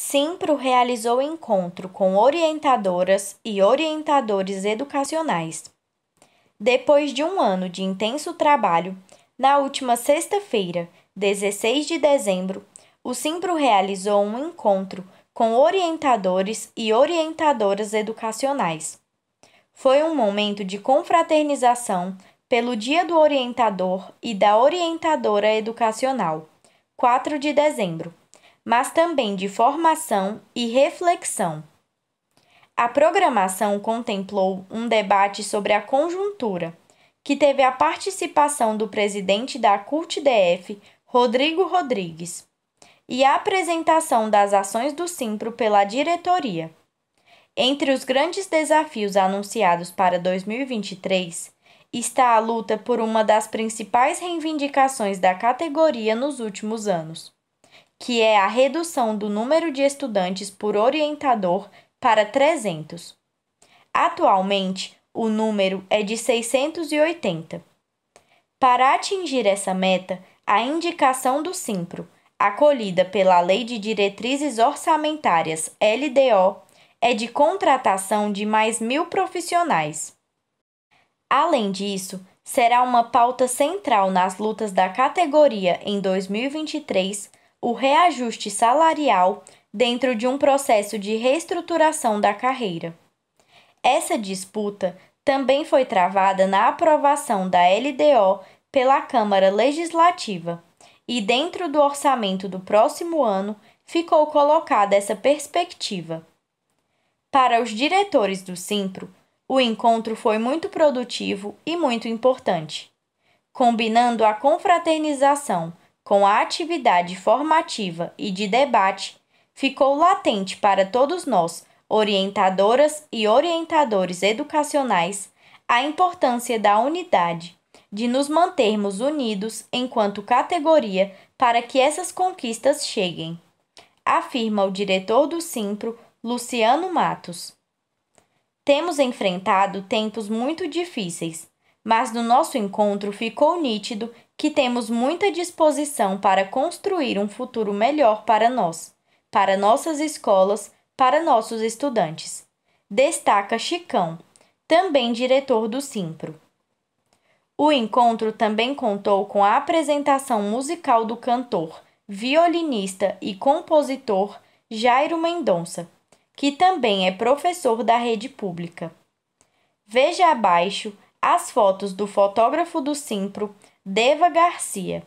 Simpro realizou encontro com orientadoras e orientadores educacionais. Depois de um ano de intenso trabalho, na última sexta-feira, 16 de dezembro, o Simpro realizou um encontro com orientadores e orientadoras educacionais. Foi um momento de confraternização pelo Dia do Orientador e da Orientadora Educacional, 4 de dezembro mas também de formação e reflexão. A programação contemplou um debate sobre a conjuntura, que teve a participação do presidente da CULT-DF, Rodrigo Rodrigues, e a apresentação das ações do Simpro pela diretoria. Entre os grandes desafios anunciados para 2023 está a luta por uma das principais reivindicações da categoria nos últimos anos que é a redução do número de estudantes por orientador para 300. Atualmente, o número é de 680. Para atingir essa meta, a indicação do SIMPRO, acolhida pela Lei de Diretrizes Orçamentárias, LDO, é de contratação de mais mil profissionais. Além disso, será uma pauta central nas lutas da categoria em 2023 o reajuste salarial dentro de um processo de reestruturação da carreira. Essa disputa também foi travada na aprovação da LDO pela Câmara Legislativa, e dentro do orçamento do próximo ano ficou colocada essa perspectiva. Para os diretores do Simpro, o encontro foi muito produtivo e muito importante, combinando a confraternização com a atividade formativa e de debate, ficou latente para todos nós, orientadoras e orientadores educacionais, a importância da unidade, de nos mantermos unidos enquanto categoria para que essas conquistas cheguem, afirma o diretor do Simpro, Luciano Matos. Temos enfrentado tempos muito difíceis, mas no nosso encontro ficou nítido que temos muita disposição para construir um futuro melhor para nós, para nossas escolas, para nossos estudantes. Destaca Chicão, também diretor do Simpro. O encontro também contou com a apresentação musical do cantor, violinista e compositor Jairo Mendonça, que também é professor da rede pública. Veja abaixo as fotos do fotógrafo do Simpro, Deva Garcia.